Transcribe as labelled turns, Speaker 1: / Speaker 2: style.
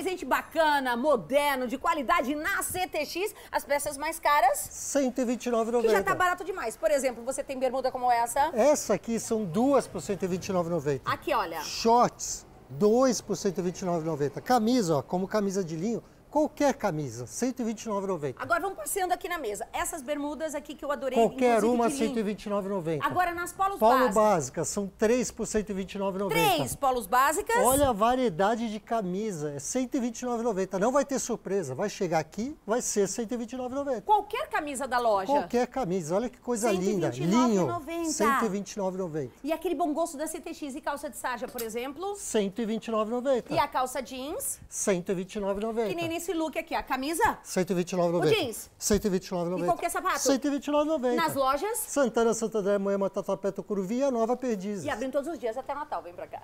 Speaker 1: presente bacana, moderno, de qualidade na CTX, as peças mais caras... R$ 129,90. Que já tá barato demais. Por exemplo, você tem bermuda como essa? Essa
Speaker 2: aqui são duas por R$ 129,90. Aqui, olha. Shorts, dois por 129,90. Camisa, ó, como camisa de linho, Qualquer camisa, 129,90.
Speaker 1: Agora vamos passeando aqui na mesa. Essas bermudas aqui que eu adorei. Qualquer uma,
Speaker 2: 129,90. Agora
Speaker 1: nas polos Polo
Speaker 2: básicas. são três por 129,90. Três
Speaker 1: polos básicas. Olha a
Speaker 2: variedade de camisa, é 129,90. Não vai ter surpresa, vai chegar aqui, vai ser 129,90. Qualquer
Speaker 1: camisa da loja. Qualquer
Speaker 2: camisa, olha que coisa 129, linda. Linho, 129,90.
Speaker 1: E aquele bom gosto da CTX e calça de sarja, por exemplo?
Speaker 2: 129,90. E a
Speaker 1: calça jeans?
Speaker 2: 129,90. Que
Speaker 1: nem esse look aqui, a camisa?
Speaker 2: 129,90. O jeans? 129,90. E qualquer é sapato? 129,90.
Speaker 1: Nas lojas?
Speaker 2: Santana, Santa André, Moema, Tatuapé, Tucuruvi Nova Perdiz. E
Speaker 1: abrindo todos os dias até Natal, vem pra cá.